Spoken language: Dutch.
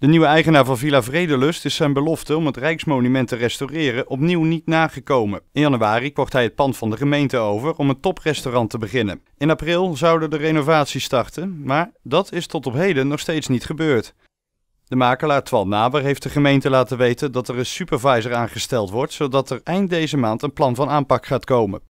De nieuwe eigenaar van Villa Vredelust is zijn belofte om het Rijksmonument te restaureren opnieuw niet nagekomen. In januari kocht hij het pand van de gemeente over om een toprestaurant te beginnen. In april zouden de renovaties starten, maar dat is tot op heden nog steeds niet gebeurd. De makelaar Twan Naber heeft de gemeente laten weten dat er een supervisor aangesteld wordt, zodat er eind deze maand een plan van aanpak gaat komen.